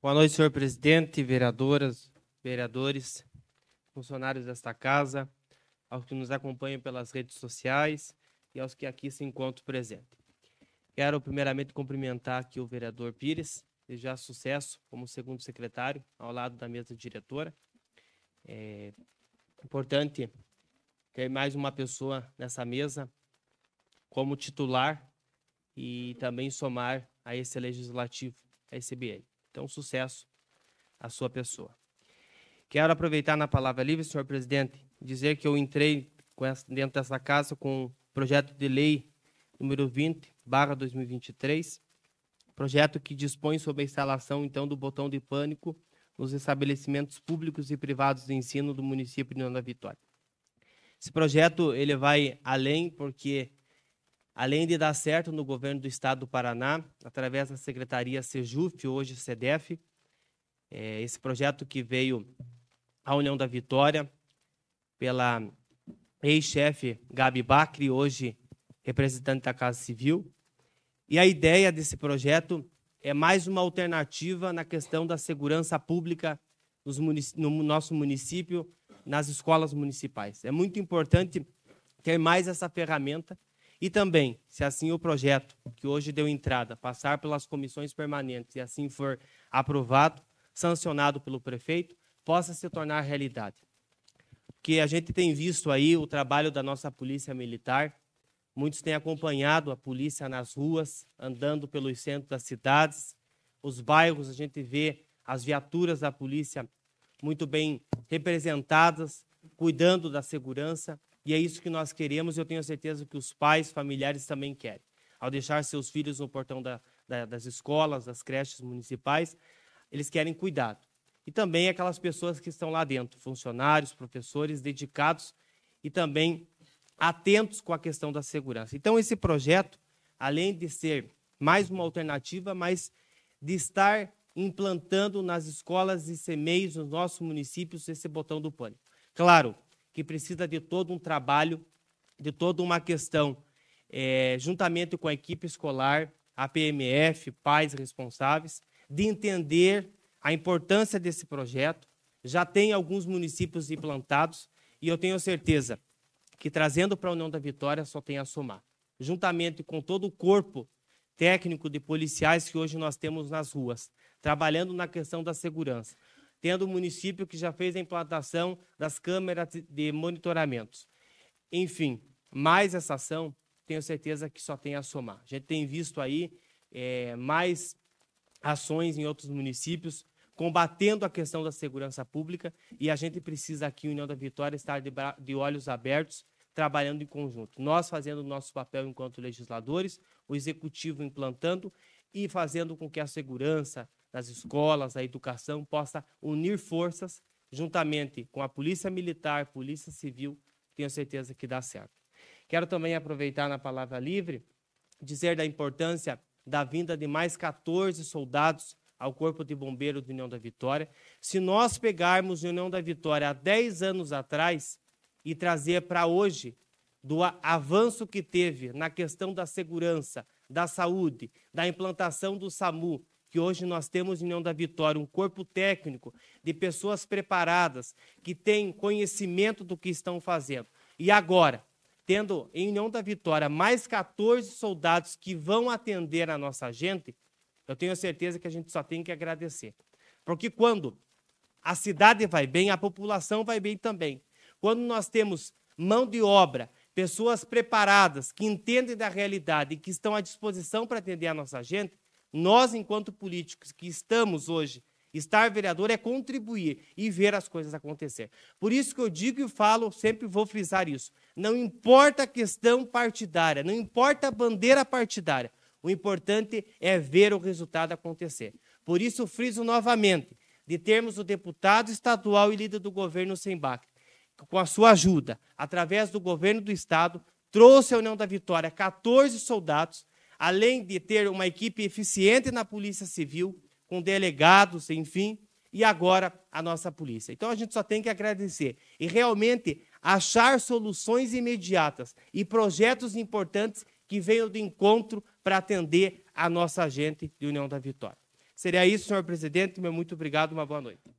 Boa noite, senhor presidente, vereadoras, vereadores, funcionários desta casa, aos que nos acompanham pelas redes sociais e aos que aqui se encontram presentes. Quero primeiramente cumprimentar aqui o vereador Pires, desejar sucesso como segundo secretário ao lado da mesa diretora. É importante ter mais uma pessoa nessa mesa como titular e também somar a esse legislativo, a esse então, sucesso à sua pessoa. Quero aproveitar na palavra livre, senhor presidente, dizer que eu entrei dentro dessa casa com o projeto de lei número 20, barra 2023, projeto que dispõe sobre a instalação, então, do botão de pânico nos estabelecimentos públicos e privados de ensino do município de Nova Vitória. Esse projeto ele vai além porque Além de dar certo no governo do estado do Paraná, através da secretaria Sejuf, hoje SEDEF, é esse projeto que veio à União da Vitória, pela ex-chefe Gabi Bacri, hoje representante da Casa Civil. E a ideia desse projeto é mais uma alternativa na questão da segurança pública no nosso município, nas escolas municipais. É muito importante ter mais essa ferramenta e também, se assim o projeto que hoje deu entrada passar pelas comissões permanentes e assim for aprovado, sancionado pelo prefeito, possa se tornar realidade. Porque a gente tem visto aí o trabalho da nossa polícia militar, muitos têm acompanhado a polícia nas ruas, andando pelos centros das cidades, os bairros, a gente vê as viaturas da polícia muito bem representadas, cuidando da segurança, e é isso que nós queremos e eu tenho certeza que os pais, familiares também querem. Ao deixar seus filhos no portão da, da, das escolas, das creches municipais, eles querem cuidado. E também aquelas pessoas que estão lá dentro, funcionários, professores dedicados e também atentos com a questão da segurança. Então, esse projeto, além de ser mais uma alternativa, mas de estar implantando nas escolas e semeios nos nossos municípios esse botão do pânico. Claro, que precisa de todo um trabalho, de toda uma questão, é, juntamente com a equipe escolar, a PMF, pais responsáveis, de entender a importância desse projeto. Já tem alguns municípios implantados e eu tenho certeza que trazendo para a União da Vitória só tem a somar. Juntamente com todo o corpo técnico de policiais que hoje nós temos nas ruas, trabalhando na questão da segurança, tendo o município que já fez a implantação das câmeras de monitoramento. Enfim, mais essa ação, tenho certeza que só tem a somar. A gente tem visto aí é, mais ações em outros municípios combatendo a questão da segurança pública e a gente precisa aqui, União da Vitória, estar de, de olhos abertos, trabalhando em conjunto. Nós fazendo o nosso papel enquanto legisladores, o executivo implantando e fazendo com que a segurança, das escolas, da educação, possa unir forças juntamente com a Polícia Militar, Polícia Civil, tenho certeza que dá certo. Quero também aproveitar na palavra livre dizer da importância da vinda de mais 14 soldados ao Corpo de Bombeiros da União da Vitória. Se nós pegarmos União da Vitória há 10 anos atrás e trazer para hoje do avanço que teve na questão da segurança, da saúde, da implantação do SAMU, que hoje nós temos em União da Vitória um corpo técnico de pessoas preparadas, que têm conhecimento do que estão fazendo. E agora, tendo em União da Vitória mais 14 soldados que vão atender a nossa gente, eu tenho certeza que a gente só tem que agradecer. Porque quando a cidade vai bem, a população vai bem também. Quando nós temos mão de obra, pessoas preparadas, que entendem da realidade e que estão à disposição para atender a nossa gente, nós, enquanto políticos que estamos hoje, estar vereador é contribuir e ver as coisas acontecer. Por isso que eu digo e falo, sempre vou frisar isso. Não importa a questão partidária, não importa a bandeira partidária. O importante é ver o resultado acontecer. Por isso friso novamente de termos o deputado estadual e líder do governo que com a sua ajuda, através do governo do estado, trouxe à União da Vitória 14 soldados além de ter uma equipe eficiente na Polícia Civil, com delegados, enfim, e agora a nossa polícia. Então a gente só tem que agradecer e realmente achar soluções imediatas e projetos importantes que venham do encontro para atender a nossa gente de União da Vitória. Seria isso, senhor presidente. Meu muito obrigado, uma boa noite.